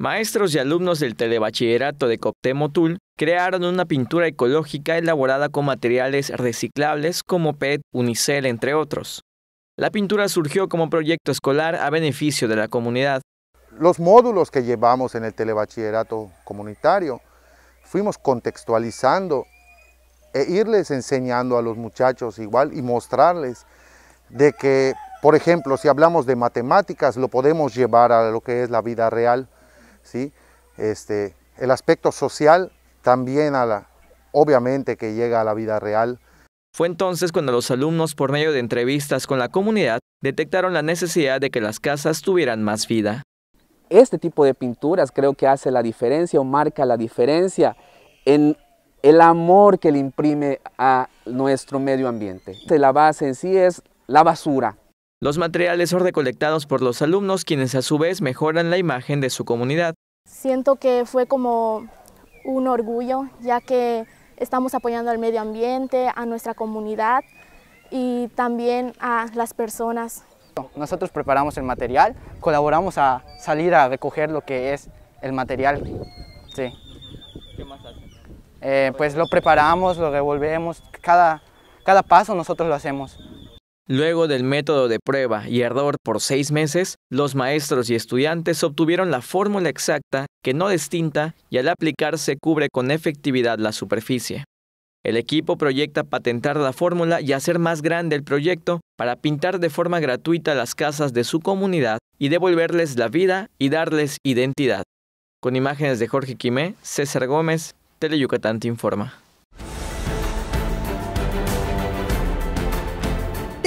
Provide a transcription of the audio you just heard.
Maestros y alumnos del Telebachillerato de Coptemotul crearon una pintura ecológica elaborada con materiales reciclables como PET, Unicel, entre otros. La pintura surgió como proyecto escolar a beneficio de la comunidad. Los módulos que llevamos en el Telebachillerato comunitario fuimos contextualizando e irles enseñando a los muchachos igual y mostrarles de que, por ejemplo, si hablamos de matemáticas, lo podemos llevar a lo que es la vida real este, el aspecto social también a obviamente que llega a la vida real. Fue entonces cuando los alumnos, por medio de entrevistas con la comunidad, detectaron la necesidad de que las casas tuvieran más vida. Este tipo de pinturas creo que hace la diferencia o marca la diferencia en el amor que le imprime a nuestro medio ambiente. La base en sí es la basura, los materiales son recolectados por los alumnos quienes a su vez mejoran la imagen de su comunidad. Siento que fue como un orgullo ya que estamos apoyando al medio ambiente, a nuestra comunidad y también a las personas. Nosotros preparamos el material, colaboramos a salir a recoger lo que es el material. Sí. ¿Qué más eh, pues lo preparamos, lo devolvemos cada, cada paso nosotros lo hacemos. Luego del método de prueba y error por seis meses, los maestros y estudiantes obtuvieron la fórmula exacta que no distinta y al aplicarse cubre con efectividad la superficie. El equipo proyecta patentar la fórmula y hacer más grande el proyecto para pintar de forma gratuita las casas de su comunidad y devolverles la vida y darles identidad. Con imágenes de Jorge Quimé, César Gómez, Teleyucatán te informa.